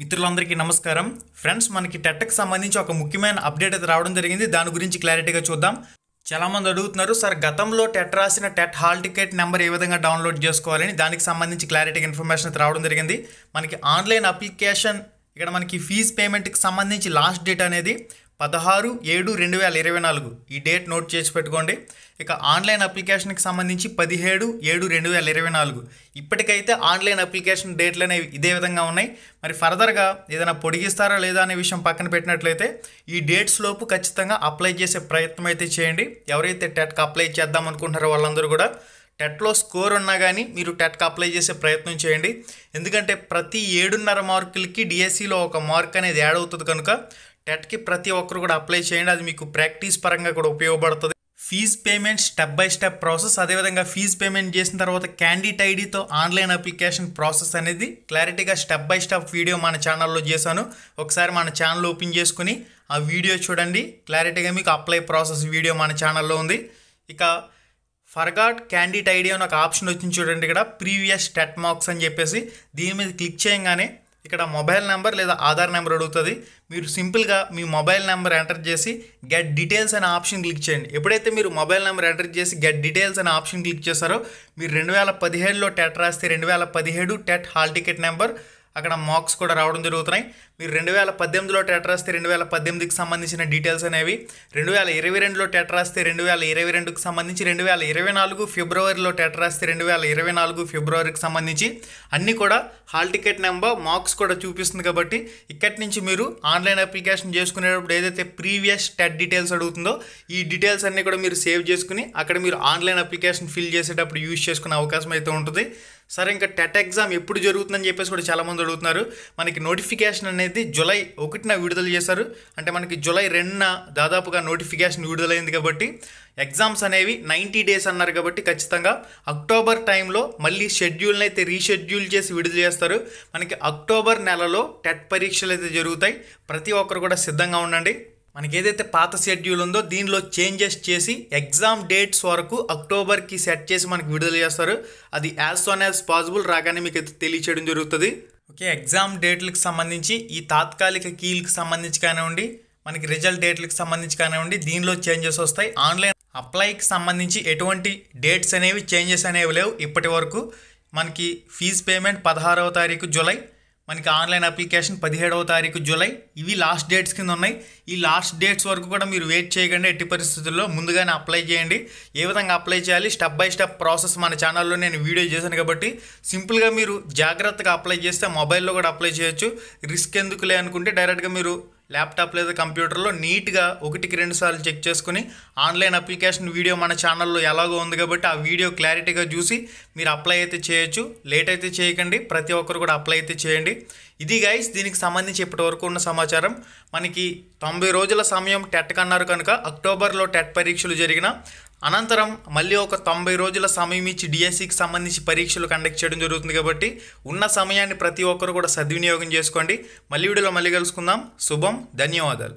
మిత్రులందరికీ నమస్కారం ఫ్రెండ్స్ మనకి టెట్కి సంబంధించి ఒక ముఖ్యమైన అప్డేట్ అయితే రావడం జరిగింది దాని గురించి క్లారిటీగా చూద్దాం చాలామంది అడుగుతున్నారు సార్ గతంలో టెట్ రాసిన టెట్ హాల్ టికెట్ నెంబర్ ఏ విధంగా డౌన్లోడ్ చేసుకోవాలని దానికి సంబంధించి క్లారిటీ ఇన్ఫర్మేషన్ అయితే రావడం జరిగింది మనకి ఆన్లైన్ అప్లికేషన్ ఇక్కడ మనకి ఫీజ్ పేమెంట్కి సంబంధించి లాస్ట్ డేట్ అనేది పదహారు ఏడు రెండు వేల ఇరవై నాలుగు ఈ డేట్ నోట్ చేసి పెట్టుకోండి ఇక ఆన్లైన్ అప్లికేషన్కి సంబంధించి పదిహేడు ఏడు రెండు వేల ఇరవై నాలుగు ఇప్పటికైతే ఆన్లైన్ అప్లికేషన్ డేట్లు అనేవి ఇదే విధంగా ఉన్నాయి మరి ఫర్దర్గా ఏదైనా పొడిగిస్తారా లేదా అనే విషయం పక్కన పెట్టినట్లయితే ఈ డేట్స్ లోపు ఖచ్చితంగా అప్లై చేసే ప్రయత్నం అయితే చేయండి ఎవరైతే టెట్కి అప్లై చేద్దాం అనుకుంటున్నారో వాళ్ళందరూ కూడా టెట్లో స్కోర్ ఉన్నా కానీ మీరు టెట్కి అప్లై చేసే ప్రయత్నం చేయండి ఎందుకంటే ప్రతి ఏడున్నర మార్కులకి డిఎస్సిలో ఒక మార్క్ అనేది యాడ్ అవుతుంది కనుక టెట్కి ప్రతి ఒక్కరు కూడా అప్లై చేయండి అది మీకు ప్రాక్టీస్ పరంగా కూడా ఉపయోగపడుతుంది fee payment step by step process అదేవిధంగా ఫీజ్ పేమెంట్ చేసిన తర్వాత క్యాండిడేట్ ఐడితో ఆన్లైన్ అప్లికేషన్ ప్రాసెస్ అనేది క్లారిటీగా స్టెప్ బై స్టెప్ వీడియో మన ఛానల్లో చేశాను ఒకసారి మన ఛానల్ ఓపెన్ చేసుకుని ఆ వీడియో చూడండి క్లారిటీగా మీకు అప్లై ప్రాసెస్ వీడియో మన ఛానల్లో ఉంది ఇక ఫర్గాట్ క్యాండిట్ ఐడియా అని ఒక ఆప్షన్ వచ్చింది చూడండి ఇక్కడ ప్రీవియస్ టెట్ మార్క్స్ అని చెప్పేసి దీని మీద క్లిక్ చేయగానే ఇక్కడ మొబైల్ నెంబర్ లేదా ఆధార్ నెంబర్ అడుగుతుంది మీరు సింపుల్గా మీ మొబైల్ నెంబర్ ఎంటర్ చేసి గెట్ డీటెయిల్స్ అనే ఆప్షన్ క్లిక్ చేయండి ఎప్పుడైతే మీరు మొబైల్ నెంబర్ ఎంటర్ చేసి గెట్ డీటెయిల్స్ అనే ఆప్షన్ క్లిక్ చేస్తారో మీరు రెండు వేల పదిహేడులో టెట్ రాస్తే రెండు వేల పదిహేడు టెట్ హాల్ టికెట్ నెంబర్ అక్కడ మార్క్స్ కూడా రావడం జరుగుతున్నాయి మీరు రెండు వేల పద్దెనిమిదిలో టెట్ రాస్తే రెండు వేల పద్దెనిమిదికి సంబంధించిన డీటెయిల్స్ అనేవి రెండు వేల ఇరవై రెండులో టెట్ రాస్తే రెండు వేల ఇరవై రెండుకి సంబంధించి రెండు వేల ఇరవై నాలుగు ఫిబ్రవరిలో టెట్ రాస్తే రెండు వేల ఇరవై నాలుగు ఫిబ్రవరికి సంబంధించి అన్నీ కూడా హాల్ టికెట్ నెంబర్ మార్క్స్ కూడా చూపిస్తుంది కాబట్టి ఇక్కడి నుంచి మీరు ఆన్లైన్ అప్లికేషన్ చేసుకునేటప్పుడు ఏదైతే ప్రీవియస్ టెట్ డీటెయిల్స్ అడుగుతుందో ఈ డీటెయిల్స్ అన్నీ కూడా మీరు సేవ్ చేసుకుని అక్కడ మీరు ఆన్లైన్ అప్లికేషన్ ఫిల్ చేసేటప్పుడు యూజ్ చేసుకునే అవకాశం అయితే ఉంటుంది సరే ఇంకా టెట్ ఎగ్జామ్ ఎప్పుడు జరుగుతుందని చెప్పేసి కూడా చాలామంది అడుగుతున్నారు మనకి నోటిఫికేషన్ అనేది జూలై ఒకటిన విడుదల చేశారు అంటే మనకి జూలై రెండున దాదాపుగా నోటిఫికేషన్ విడుదలైంది కాబట్టి ఎగ్జామ్స్ అనేవి నైంటీ డేస్ అన్నారు కాబట్టి ఖచ్చితంగా అక్టోబర్ టైంలో మళ్ళీ షెడ్యూల్ని అయితే రీషెడ్యూల్ చేసి విడుదల చేస్తారు మనకి అక్టోబర్ నెలలో టెట్ పరీక్షలు అయితే జరుగుతాయి ప్రతి ఒక్కరు కూడా సిద్ధంగా ఉండండి మనకి ఏదైతే పాత షెడ్యూల్ ఉందో దీనిలో చేంజెస్ చేసి ఎగ్జామ్ డేట్స్ వరకు అక్టోబర్కి సెట్ చేసి మనకు విడుదల చేస్తారు అది యాజ్ సోన్ యాజ్ పాసిబుల్ రాగానే మీకు అయితే తెలియచేయడం జరుగుతుంది ఓకే ఎగ్జామ్ డేట్లకు సంబంధించి ఈ తాత్కాలిక కీలకు సంబంధించి కానివ్వండి మనకి రిజల్ట్ డేట్లకు సంబంధించి కానివ్వండి దీనిలో చేంజెస్ వస్తాయి ఆన్లైన్ అప్లైకి సంబంధించి ఎటువంటి డేట్స్ అనేవి చేంజెస్ అనేవి లేవు ఇప్పటి వరకు మనకి ఫీజ్ పేమెంట్ పదహారవ తారీఖు జూలై మనకి ఆన్లైన్ అప్లికేషన్ పదిహేడవ తారీఖు జూలై ఇవి లాస్ట్ డేట్స్ కింద ఉన్నాయి ఈ లాస్ట్ డేట్స్ వరకు కూడా మీరు వెయిట్ చేయకండి ఎట్టి పరిస్థితుల్లో ముందుగానే అప్లై చేయండి ఏ విధంగా అప్లై చేయాలి స్టెప్ బై స్టెప్ ప్రాసెస్ మన ఛానల్లో నేను వీడియో చేశాను కాబట్టి సింపుల్గా మీరు జాగ్రత్తగా అప్లై చేస్తే మొబైల్లో కూడా అప్లై చేయొచ్చు రిస్క్ ఎందుకు లే అనుకుంటే డైరెక్ట్గా మీరు ల్యాప్టాప్ లేదా కంప్యూటర్లో నీట్గా ఒకటికి రెండు సార్లు చెక్ చేసుకుని ఆన్లైన్ అప్లికేషన్ వీడియో మన ఛానల్లో ఎలాగో ఉంది కాబట్టి ఆ వీడియో క్లారిటీగా చూసి మీరు అప్లై అయితే చేయొచ్చు లేట్ అయితే చేయకండి ప్రతి ఒక్కరు కూడా అప్లై అయితే చేయండి ఇది గైస్ దీనికి సంబంధించి ఇప్పటివరకు ఉన్న సమాచారం మనకి తొంభై రోజుల సమయం టెట్కి అన్నారు కనుక అక్టోబర్లో టెట్ పరీక్షలు జరిగిన అనంతరం మళ్ళీ ఒక తొంభై రోజుల సమయం ఇచ్చి డిఎస్సికి సంబంధించి పరీక్షలు కండక్ట్ చేయడం జరుగుతుంది కాబట్టి ఉన్న సమయాన్ని ప్రతి ఒక్కరు కూడా సద్వినియోగం చేసుకోండి మళ్ళీ వీడియోలో మళ్ళీ కలుసుకుందాం శుభం ధన్యవాదాలు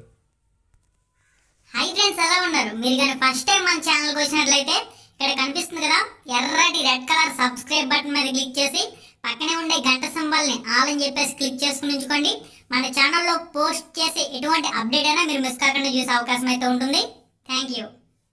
హై ఫ్రెండ్స్ ఎలా ఉన్నారు మీరు కానీ ఫస్ట్ టైం మన ఛానల్కి వచ్చినట్లయితే ఇక్కడ కనిపిస్తుంది కదా ఎర్రటి రెడ్ కలర్ సబ్స్క్రైబ్ బటన్ మీద క్లిక్ చేసి పక్కనే ఉండే గంట సింబల్ని ఆల్ అని చెప్పేసి క్లిక్ చేసుకుని ఉంచుకోండి మన ఛానల్లో పోస్ట్ చేసే ఎటువంటి అప్డేట్ అయినా మీరు మిస్ కాకుండా చూసే అవకాశం అయితే ఉంటుంది థ్యాంక్ యూ